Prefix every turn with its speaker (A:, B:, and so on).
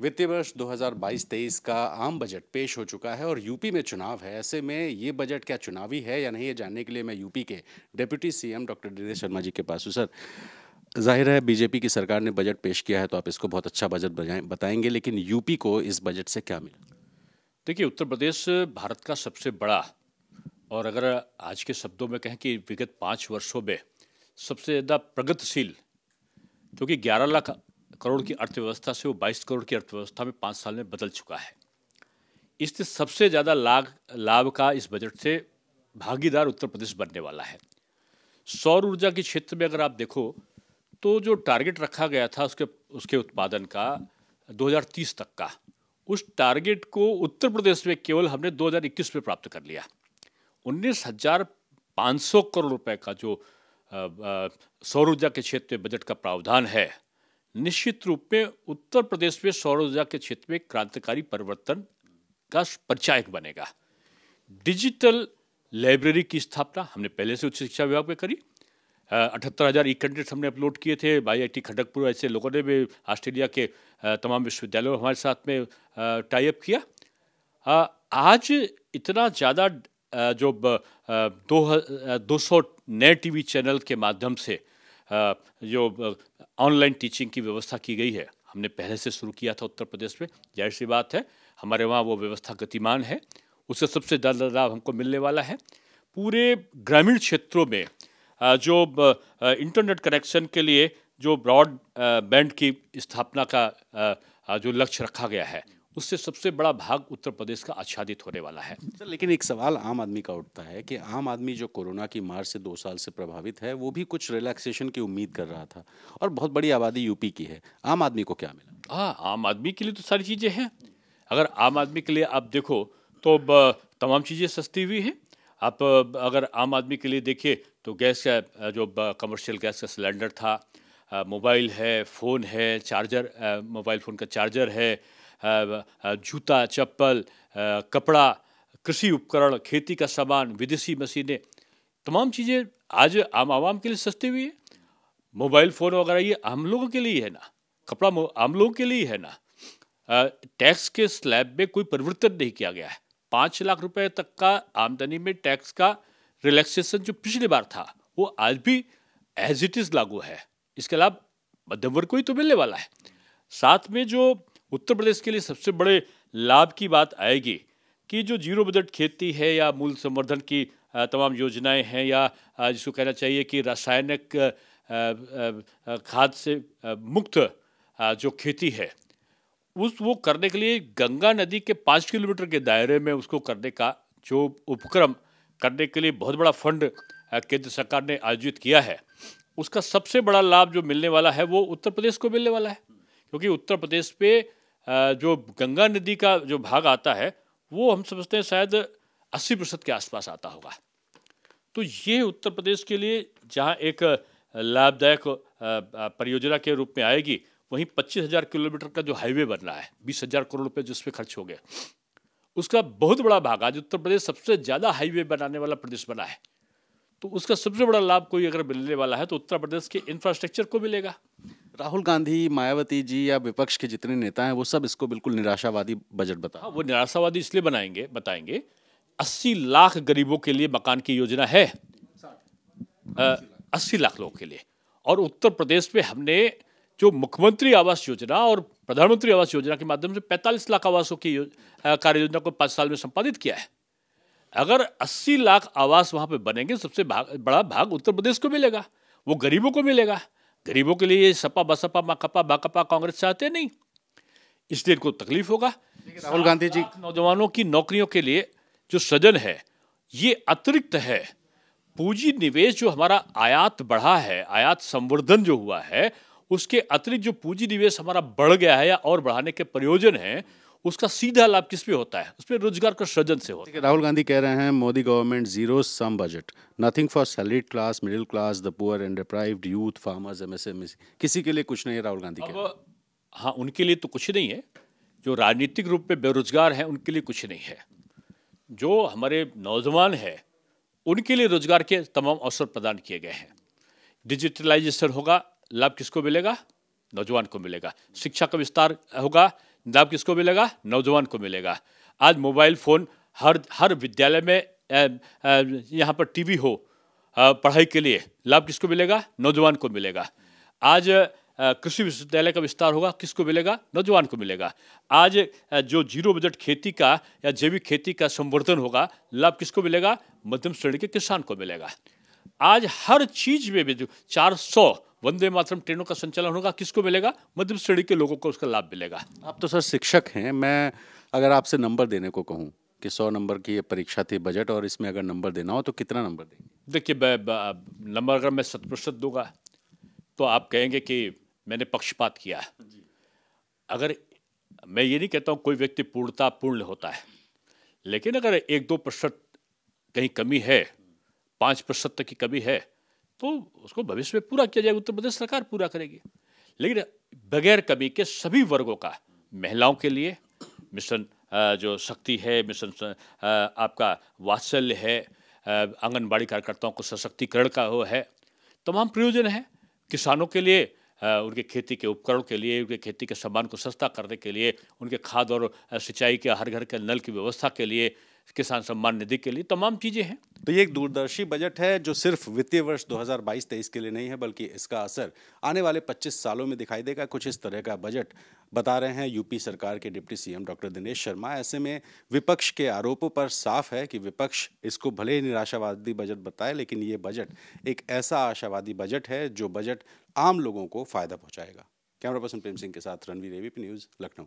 A: वित्तीय वर्ष 2022-23 का आम बजट पेश हो चुका है और यूपी में चुनाव है ऐसे में ये बजट क्या चुनावी है या नहीं ये जानने के लिए मैं यूपी के deputy CM doctor Dinesh Sharma ji के पास हूँ सर जाहिर है बीजेपी की सरकार ने बजट पेश किया है तो आप इसको बहुत अच्छा बजट बताएंगे लेकिन यूपी को इस बजट से क्या मिला
B: देखिए उत्तर प्रदेश भारत का सबसे बड़ा और अगर आज के शब्दों में कहें कि विगत पाँच वर्षों में सबसे ज़्यादा प्रगतिशील क्योंकि 11 लाख करोड़ की अर्थव्यवस्था से वो बाईस करोड़ की अर्थव्यवस्था में पाँच साल में बदल चुका है इससे सबसे ज़्यादा लाभ लाभ का इस बजट से भागीदार उत्तर प्रदेश बनने वाला है सौर ऊर्जा के क्षेत्र में अगर आप देखो तो जो टारगेट रखा गया था उसके उसके उत्पादन का 2030 तक का उस टारगेट को उत्तर प्रदेश में केवल हमने 2021 में प्राप्त कर लिया उन्नीस हजार पाँच सौ करोड़ रुपए का जो सौर ऊर्जा के क्षेत्र में बजट का प्रावधान है निश्चित रूप में उत्तर प्रदेश में सौर ऊर्जा के क्षेत्र में क्रांतिकारी परिवर्तन का परिचायक बनेगा डिजिटल लाइब्रेरी की स्थापना हमने पहले से उच्च शिक्षा विभाग में करी अठहत्तर हज़ार ई कंटेंट हमने अपलोड किए थे आई आई टी खड़गपुर ऐसे लोगों ने भी ऑस्ट्रेलिया के तमाम विश्वविद्यालयों हमारे साथ में टाइप किया आ, आज इतना ज़्यादा जो दो दो सौ नए टीवी चैनल के माध्यम से जो ऑनलाइन टीचिंग की व्यवस्था की गई है हमने पहले से शुरू किया था उत्तर प्रदेश में जाहिर सी बात है हमारे वहाँ वो व्यवस्था गतिमान है उससे सबसे ज़्यादा लाभ हमको मिलने वाला है पूरे ग्रामीण क्षेत्रों में जो इंटरनेट कनेक्शन के लिए जो ब्रॉड बैंड की स्थापना का जो लक्ष्य रखा गया है उससे सबसे बड़ा भाग उत्तर प्रदेश का आच्छादित होने वाला है सर अच्छा,
A: लेकिन एक सवाल आम आदमी का उठता है कि आम आदमी जो कोरोना की मार से दो साल से प्रभावित है वो भी कुछ रिलैक्सेशन की उम्मीद कर रहा था और बहुत बड़ी आबादी यूपी की है आम आदमी को क्या मिला हाँ आम आदमी के लिए
B: तो सारी चीज़ें हैं अगर आम आदमी के लिए आप देखो तो तमाम चीज़ें सस्ती हुई हैं आप अगर आम आदमी के लिए देखिए तो गैस का जो कमर्शियल गैस का सिलेंडर था मोबाइल है फ़ोन है चार्जर मोबाइल फ़ोन का चार्जर है जूता चप्पल कपड़ा कृषि उपकरण खेती का सामान विदेशी मशीनें तमाम चीज़ें आज आम आवाम के लिए सस्ती हुई है मोबाइल फ़ोन वगैरह ये आम लोगों के लिए है ना कपड़ा आम लोगों के लिए है ना टैक्स के स्लैब में कोई परिवर्तन नहीं किया गया है पाँच लाख रुपए तक का आमदनी में टैक्स का रिलैक्सेशन जो पिछली बार था वो आज भी एज इट इज़ लागू है इसके अलावा मध्यम वर्ग को ही तो मिलने वाला है साथ में जो उत्तर प्रदेश के लिए सबसे बड़े लाभ की बात आएगी कि जो जीरो बजट खेती है या मूल संवर्धन की तमाम योजनाएं हैं या जिसको कहना चाहिए कि रासायनिक खाद से मुक्त जो खेती है उस वो करने के लिए गंगा नदी के पाँच किलोमीटर के दायरे में उसको करने का जो उपक्रम करने के लिए बहुत बड़ा फंड केंद्र सरकार ने आयोजित किया है उसका सबसे बड़ा लाभ जो मिलने वाला है वो उत्तर प्रदेश को मिलने वाला है क्योंकि उत्तर प्रदेश पे जो गंगा नदी का जो भाग आता है वो हम समझते हैं शायद अस्सी प्रतिशत के आसपास आता होगा तो ये उत्तर प्रदेश के लिए जहाँ एक लाभदायक परियोजना के रूप में आएगी वहीं पच्चीस हज़ार किलोमीटर का जो हाईवे बन रहा है बीस हज़ार करोड़ रुपये जिस पर खर्च हो गए उसका बहुत बड़ा भाग आज उत्तर प्रदेश सबसे ज़्यादा हाईवे बनाने वाला प्रदेश बना है तो उसका सबसे बड़ा लाभ कोई अगर मिलने वाला है तो उत्तर प्रदेश के इंफ्रास्ट्रक्चर को मिलेगा
A: राहुल गांधी मायावती जी या विपक्ष के जितने नेता हैं वो सब इसको बिल्कुल निराशावादी बजट बता हाँ,
B: वो निराशावादी इसलिए बनाएंगे बताएंगे अस्सी लाख गरीबों के लिए मकान की योजना है अस्सी लाख लोगों के लिए और उत्तर प्रदेश में हमने जो मुख्यमंत्री आवास योजना और प्रधानमंत्री आवास योजना के माध्यम से 45 लाख आवासों की कार्य योजना को पाँच साल में संपादित किया है अगर 80 लाख आवास वहाँ पे बनेंगे सबसे भाग, बड़ा भाग उत्तर प्रदेश को मिलेगा वो गरीबों को मिलेगा गरीबों के लिए सपा बसपा माकपा बाकपा कांग्रेस चाहते नहीं इसलिए इनको तकलीफ होगा राहुल गांधी जी नौजवानों की नौकरियों के लिए जो सृजन है ये अतिरिक्त है पूंजी निवेश जो हमारा आयात बढ़ा है आयात संवर्धन जो हुआ है उसके अतिरिक्त जो पूंजी निवेश हमारा बढ़ गया है या और बढ़ाने के प्रयोजन हैं उसका सीधा लाभ किस पे होता है उस पर रोजगार का सृजन से होता
A: है राहुल गांधी कह रहे हैं Modi government zero sum budget nothing for salaried class middle class the poor and deprived youth
B: farmers एम किसी के लिए कुछ नहीं है राहुल गांधी के हाँ उनके लिए तो कुछ नहीं है जो राजनीतिक रूप में बेरोजगार हैं उनके लिए कुछ नहीं है जो हमारे नौजवान हैं उनके लिए रोजगार के तमाम अवसर प्रदान किए गए हैं डिजिटलाइजेशन होगा लाभ किसको मिलेगा नौजवान को मिलेगा शिक्षा का विस्तार होगा लाभ किसको मिलेगा नौजवान को मिलेगा आज मोबाइल फ़ोन हर हर विद्यालय में यहाँ पर टीवी हो पढ़ाई के लिए लाभ किसको मिलेगा नौजवान को मिलेगा आज कृषि विश्वविद्यालय का विस्तार होगा किसको मिलेगा नौजवान को मिलेगा आज जो जीरो बजट खेती का या जैविक खेती का संवर्धन होगा लाभ किसको मिलेगा मध्यम श्रेणी के किसान को मिलेगा आज हर चीज़ में भी जो चार सौ वंदे मातरम ट्रेनों का संचालन होगा किसको मिलेगा मध्यम श्रेणी के लोगों को उसका लाभ मिलेगा
A: आप तो सर शिक्षक हैं मैं अगर आपसे नंबर देने को कहूँ कि सौ नंबर की ये परीक्षा थी बजट और इसमें अगर नंबर देना हो तो कितना नंबर
B: देंगे देखिए नंबर अगर मैं शत प्रतिशत दूंगा तो आप कहेंगे कि मैंने पक्षपात किया अगर मैं ये नहीं कहता हूँ कोई व्यक्ति पूर्णता पूर्ण होता है लेकिन अगर एक दो प्रतिशत कहीं कमी है पाँच प्रतिशत तक की कमी है तो उसको भविष्य में पूरा किया जाएगा उत्तर प्रदेश सरकार पूरा करेगी लेकिन बगैर कमी के सभी वर्गों का महिलाओं के लिए मिशन जो शक्ति है मिशन आपका वात्सल्य है आंगनबाड़ी कार्यकर्ताओं को सशक्तिकरण का हो है तमाम प्रयोजन है किसानों के लिए उनके खेती के उपकरण के लिए उनके खेती के सामान को सस्ता करने के लिए उनके खाद और सिंचाई के हर घर के नल की व्यवस्था के लिए किसान सम्मान निधि के लिए तमाम चीज़ें हैं तो ये एक दूरदर्शी बजट है जो सिर्फ वित्तीय वर्ष 2022-23 के लिए नहीं है बल्कि
A: इसका असर आने वाले 25 सालों में दिखाई देगा कुछ इस तरह का बजट बता रहे हैं यूपी सरकार के deputy CM doctor Dinesh Sharma ऐसे में विपक्ष के आरोपों पर साफ है कि विपक्ष इसको भले ही निराशावादी बजट बताए लेकिन ये बजट एक ऐसा आशावादी बजट है जो बजट आम लोगों को फायदा पहुंचाएगा कैमरा पर्सन प्रेम सिंह के साथ रणवीर एवीपी न्यूज लखनऊ